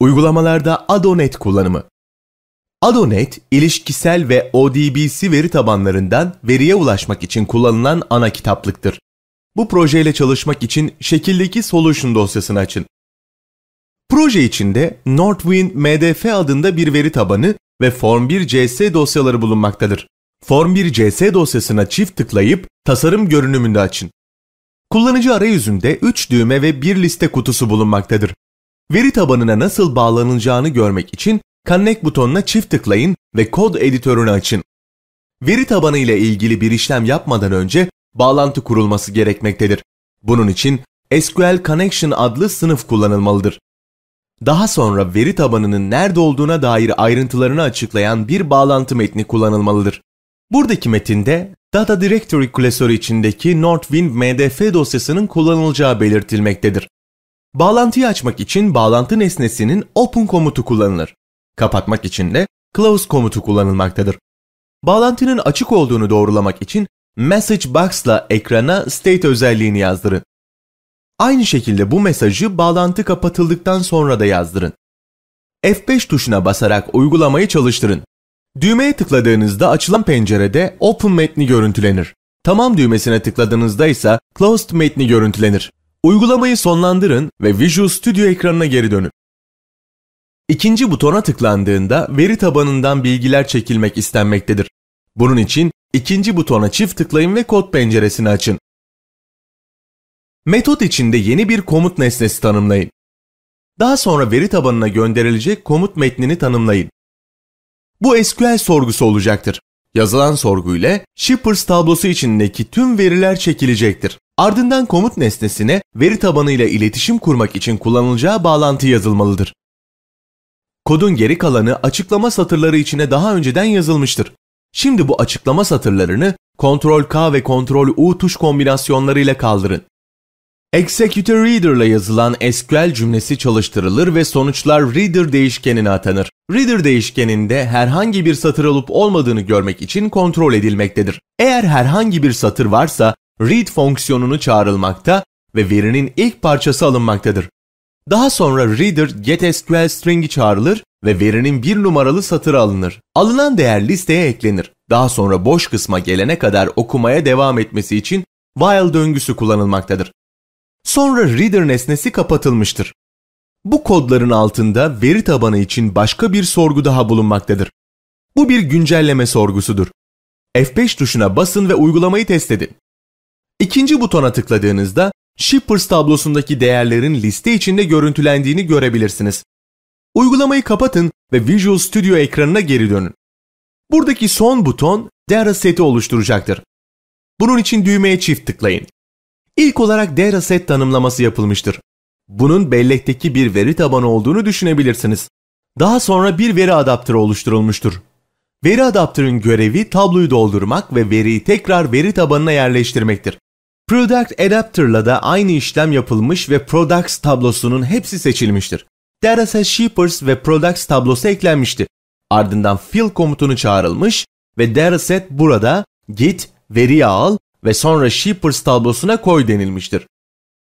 Uygulamalarda AdoNet kullanımı. AdoNet, ilişkisel ve ODBC veri tabanlarından veriye ulaşmak için kullanılan ana kitaplıktır. Bu projeyle çalışmak için şekildeki solution dosyasını açın. Proje içinde Northwind MDF adında bir veri tabanı ve Form1.js dosyaları bulunmaktadır. Form1.js dosyasına çift tıklayıp tasarım görünümünde açın. Kullanıcı arayüzünde 3 düğme ve bir liste kutusu bulunmaktadır. Veri tabanına nasıl bağlanılacağını görmek için Connect butonuna çift tıklayın ve kod editörünü açın. Veri tabanı ile ilgili bir işlem yapmadan önce bağlantı kurulması gerekmektedir. Bunun için SQL Connection adlı sınıf kullanılmalıdır. Daha sonra veri tabanının nerede olduğuna dair ayrıntılarını açıklayan bir bağlantı metni kullanılmalıdır. Buradaki metinde Data Directory klasörü içindeki NordWind MDF dosyasının kullanılacağı belirtilmektedir. Bağlantıyı açmak için bağlantı nesnesinin open komutu kullanılır. Kapatmak için de close komutu kullanılmaktadır. Bağlantının açık olduğunu doğrulamak için message box'la ekrana state özelliğini yazdırın. Aynı şekilde bu mesajı bağlantı kapatıldıktan sonra da yazdırın. F5 tuşuna basarak uygulamayı çalıştırın. Düğmeye tıkladığınızda açılan pencerede Open metni görüntülenir. Tamam düğmesine tıkladığınızda ise Closed metni görüntülenir. Uygulamayı sonlandırın ve Visual Studio ekranına geri dönün. İkinci butona tıklandığında veri tabanından bilgiler çekilmek istenmektedir. Bunun için ikinci butona çift tıklayın ve kod penceresini açın. Metot içinde yeni bir komut nesnesi tanımlayın. Daha sonra veri tabanına gönderilecek komut metnini tanımlayın. Bu SQL sorgusu olacaktır. Yazılan sorgu ile shippers tablosu içindeki tüm veriler çekilecektir. Ardından komut nesnesine veri tabanıyla iletişim kurmak için kullanılacağı bağlantı yazılmalıdır. Kodun geri kalanı açıklama satırları içine daha önceden yazılmıştır. Şimdi bu açıklama satırlarını Ctrl-K ve Ctrl-U tuş kombinasyonlarıyla kaldırın. Executor Reader ile yazılan SQL cümlesi çalıştırılır ve sonuçlar Reader değişkenine atanır. Reader değişkeninde herhangi bir satır olup olmadığını görmek için kontrol edilmektedir. Eğer herhangi bir satır varsa read fonksiyonunu çağrılmakta ve verinin ilk parçası alınmaktadır. Daha sonra reader getSQL string'i çağrılır ve verinin bir numaralı satırı alınır. Alınan değer listeye eklenir. Daha sonra boş kısma gelene kadar okumaya devam etmesi için while döngüsü kullanılmaktadır. Sonra reader nesnesi kapatılmıştır. Bu kodların altında veri tabanı için başka bir sorgu daha bulunmaktadır. Bu bir güncelleme sorgusudur. F5 tuşuna basın ve uygulamayı test edin. İkinci butona tıkladığınızda Shippers tablosundaki değerlerin liste içinde görüntülendiğini görebilirsiniz. Uygulamayı kapatın ve Visual Studio ekranına geri dönün. Buradaki son buton Dera Set'i oluşturacaktır. Bunun için düğmeye çift tıklayın. İlk olarak Dera Set tanımlaması yapılmıştır. Bunun bellekteki bir veri tabanı olduğunu düşünebilirsiniz. Daha sonra bir veri adaptörü oluşturulmuştur. Veri adaptörün görevi tabloyu doldurmak ve veriyi tekrar veri tabanına yerleştirmektir. Product Adapter'la da aynı işlem yapılmış ve Products tablosunun hepsi seçilmiştir. Dataset Shippers ve Products tablosu eklenmişti. Ardından fill komutunu çağrılmış ve dataset burada git veriyi al ve sonra Shippers tablosuna koy denilmiştir.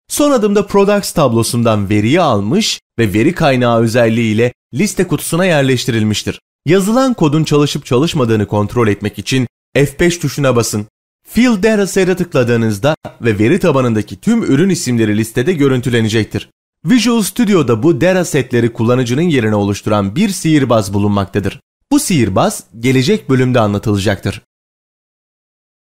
Son adımda Products tablosundan veriyi almış ve veri kaynağı özelliği ile liste kutusuna yerleştirilmiştir. Yazılan kodun çalışıp çalışmadığını kontrol etmek için F5 tuşuna basın. Field Dataset'e tıkladığınızda ve veri tabanındaki tüm ürün isimleri listede görüntülenecektir. Visual Studio'da bu Data Setleri kullanıcının yerine oluşturan bir sihirbaz bulunmaktadır. Bu sihirbaz gelecek bölümde anlatılacaktır.